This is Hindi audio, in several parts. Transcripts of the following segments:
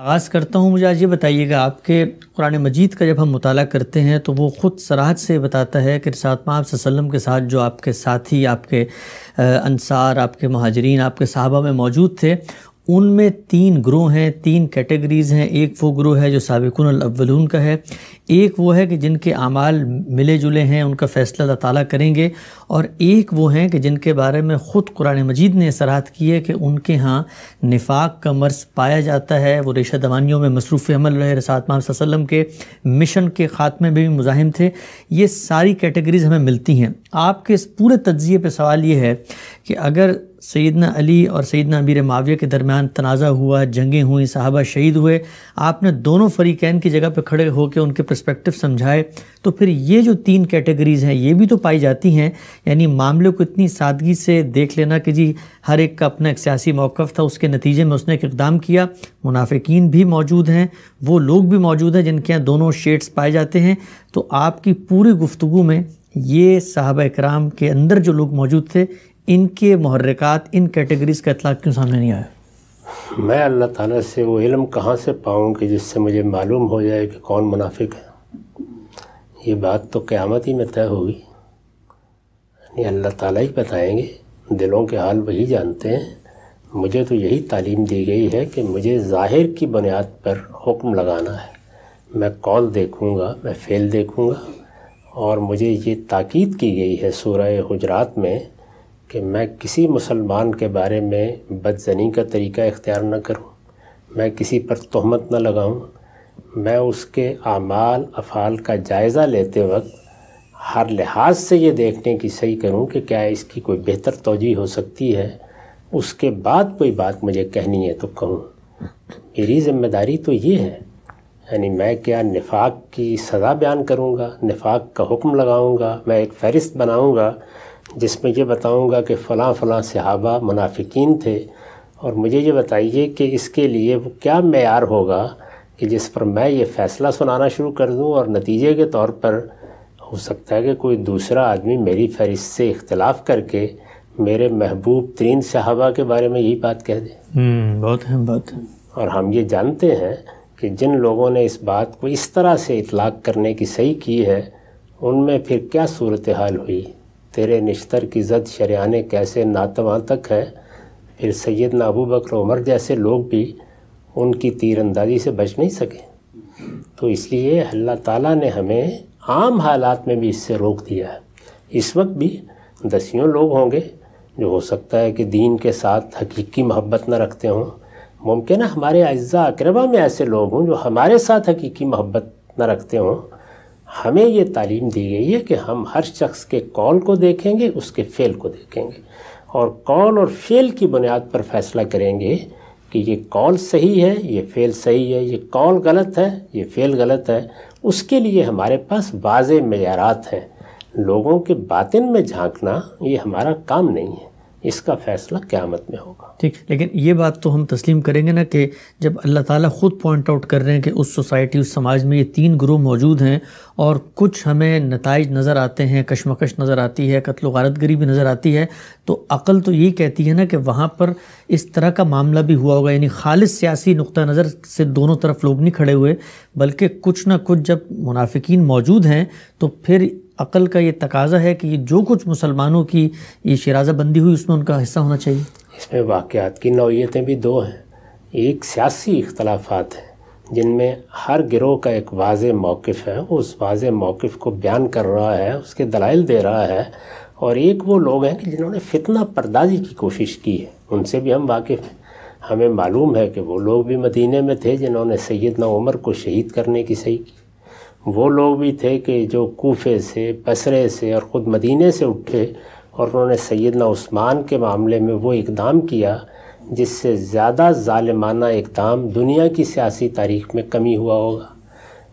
आगाज़ करता हूँ मुझे आज ये बताइएगा आपके कुरान मजीद का जब हम मुताल करते हैं तो वो ख़ुद सराहत से बताता है कि सात माँ के साथ जो आपके साथी आपके अनसार आपके महाजरीन आपके साहबा में मौजूद थे उनमें तीन ग्रोह हैं तीन कैटेगरीज़ हैं एक वो ग्रोह है जो सबकुन अव्वलून का है एक वो है कि जिनके अमाल मिले जुले हैं उनका फ़ैसला अल्लाह करेंगे और एक वो हैं कि जिनके बारे में ख़ुद कुरान मजीद ने सराहत की है कि उनके यहाँ निफाक का मर्ज़ पाया जाता है वो रेशा दवानियों में मसरूफ़ अमल रहे रसात वसम के मिशन के ख़ात्मे में भी मुजाहिम थे ये सारी कैटेगरीज़ हमें मिलती हैं आपके इस पूरे तजिए पर सवाल ये है कि अगर सैदना अली और सैदना अमीर माविया के दरमियान तनाज़ा हुआ जंगें हुई साहबा शहीद हुए आपने दोनों फरीकैन की जगह पर खड़े होकर उनके प्रस्पेक्टिव समझाए तो फिर ये जो तीन कैटेगरीज़ हैं ये भी तो पाई जाती हैं यानी मामले को इतनी सादगी से देख लेना कि जी हर एक का अपना एक सियासी मौक़ था उसके नतीजे में उसने एक इकदाम किया मुनाफिकीन भी मौजूद हैं वो लोग भी मौजूद हैं जिनके यहाँ दोनों शेड्स पाए जाते हैं तो आपकी पूरी गुफ्तु में ये साहबा कराम के अंदर जो लोग मौजूद थे इनके महर्रकात इन कैटेगरीज का इतलाक क्यों सामने नहीं आया मैं अल्लाह ताला से वो इल्म कहाँ से पाऊँ कि जिससे मुझे मालूम हो जाए कि कौन मुनाफिक है ये बात तो क़्यामत ही में तय होगी यानी अल्लाह ताला ही बताएंगे दिलों के हाल वही जानते हैं मुझे तो यही तालीम दी गई है कि मुझे ज़ाहिर की बुनियाद पर हुक्म लगाना है मैं कॉल देखूँगा मैं फेल देखूँगा और मुझे ये ताकीद की गई है सूरह हजरात में कि मैं किसी मुसलमान के बारे में बदजनी का तरीका इख्तियार न करूं मैं किसी पर तहमत ना लगाऊं मैं उसके आमाल अफ़ाल का जायज़ा लेते वक्त हर लिहाज से ये देखने की सही करूं कि क्या इसकी कोई बेहतर तोजी हो सकती है उसके बाद कोई बात मुझे कहनी है तो कहूँ मेरी जिम्मेदारी तो ये है यानी मैं क्या निफाक की सज़ा बयान करूँगा निफाक का हुक्म लगाऊँगा मैं एक फ़हरिस्त बनाऊँगा जिसमें यह बताऊंगा कि फ़लाँ फ़लाँ सहाबा मुनाफिकीन थे और मुझे ये बताइए कि इसके लिए वो क्या मैार होगा कि जिस पर मैं ये फ़ैसला सुनाना शुरू कर दूँ और नतीजे के तौर पर हो सकता है कि कोई दूसरा आदमी मेरी फहरिस्त से इख्तलाफ करके मेरे महबूब तरीन सहाबा के बारे में यही बात कह दे हम्म, बहुत है बहुत है और हम ये जानते हैं कि जिन लोगों ने इस बात को इस तरह से इतलाक़ करने की सही की है उनमें फिर क्या सूरत हाल हुई तेरे निश्तर की जद शरियाने कैसे नातवा तक है फिर सैद नाबू बकर उमर जैसे लोग भी उनकी तीरंदाजी से बच नहीं सके तो इसलिए अल्लाह ताला ने हमें आम हालात में भी इससे रोक दिया है इस वक्त भी दसियों लोग होंगे जो हो सकता है कि दीन के साथ हकीकी मोहब्बत न रखते हों मुमकिन है हमारे अज्जा अकरबा में ऐसे लोग हों जो हमारे साथ हकीकी मोहब्बत न रखते हों हमें ये तालीम दी गई है कि हम हर शख्स के कॉल को देखेंगे उसके फ़ेल को देखेंगे और कॉल और फेल की बुनियाद पर फैसला करेंगे कि ये कॉल सही है ये फ़ेल सही है ये कॉल गलत है ये फ़ेल गलत है उसके लिए हमारे पास वाज मैारात हैं लोगों के बातिन में झांकना ये हमारा काम नहीं है इसका फैसला क्यामत में होगा ठीक लेकिन ये बात तो हम तस्लीम करेंगे ना कि जब अल्लाह ताला ख़ुद पॉइंट आउट कर रहे हैं कि उस सोसाइटी उस समाज में ये तीन ग्रुप मौजूद हैं और कुछ हमें नतज नज़र आते हैं कशमकश नज़र आती है कत्ल वारत भी नज़र आती है तो अकल तो यही कहती है ना कि वहाँ पर इस तरह का मामला भी हुआ होगा यानी खालिश सियासी नुक़ नज़र से दोनों तरफ लोग नहीं खड़े हुए बल्कि कुछ ना कुछ जब मुनाफिक मौजूद हैं तो फिर अक़ल का ये तकाजा है कि जो कुछ मुसलमानों की ये शराजा बंदी हुई उसमें उनका हिस्सा होना चाहिए इसमें वाक़ात की नौीयतें भी दो हैं एक सियासी इख्तलाफात हैं जिनमें हर गिरोह का एक वाज मौक़ है उस वाज मौक़ को बयान कर रहा है उसके दलाइल दे रहा है और एक वो लोग हैं कि जिन्होंने फितना परदाजी की कोशिश की है उनसे भी हम वाकिफ़ हैं हमें मालूम है कि वो लोग भी मदीने में थे जिन्होंने सैदना उमर को शहीद करने की सही की वो लोग भी थे कि जो कोफे से बसरे से और ख़ुद मदीने से उठे और उन्होंने सैदना उस्मान के मामले में वो इकदाम किया जिससे ज़्यादा ालिमाना इकदाम दुनिया की सियासी तारीख में कमी हुआ होगा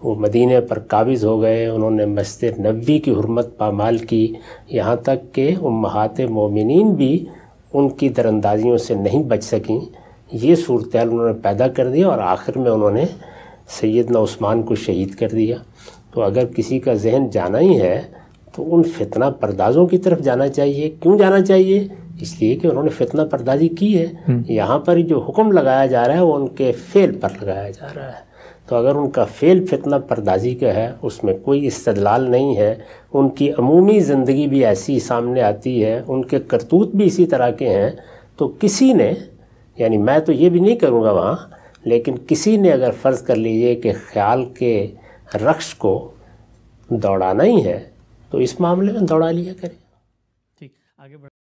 वो मदीने पर काबिज़ हो गए उन्होंने मस्त नबी की हरमत पामाल की यहाँ तक कि महात मोमिन भी उनकी दरअंदाजियों से नहीं बच सकें ये सूरत उन्होंने पैदा कर दी और आखिर में उन्होंने सैदना उस्मान को शहीद कर दिया तो अगर किसी का जहन जाना ही है तो उन फितना परदाजों की तरफ जाना चाहिए क्यों जाना चाहिए इसलिए कि उन्होंने फितना परदाजी की है हम्म। यहाँ पर जो हुक्म लगाया जा रहा है वो उनके फेल पर लगाया जा रहा है तो अगर उनका फेल फितना परदाजी का है उसमें कोई इस्तलाल नहीं है उनकी अमूमी ज़िंदगी भी ऐसी सामने आती है उनके करतूत भी इसी तरह के हैं तो किसी ने यानी मैं तो ये भी नहीं करूँगा वहाँ लेकिन किसी ने अगर फ़र्ज़ कर लीजिए कि ख्याल के रक्श को दौड़ाना ही है तो इस मामले में दौड़ा लिया करें ठीक आगे बढ़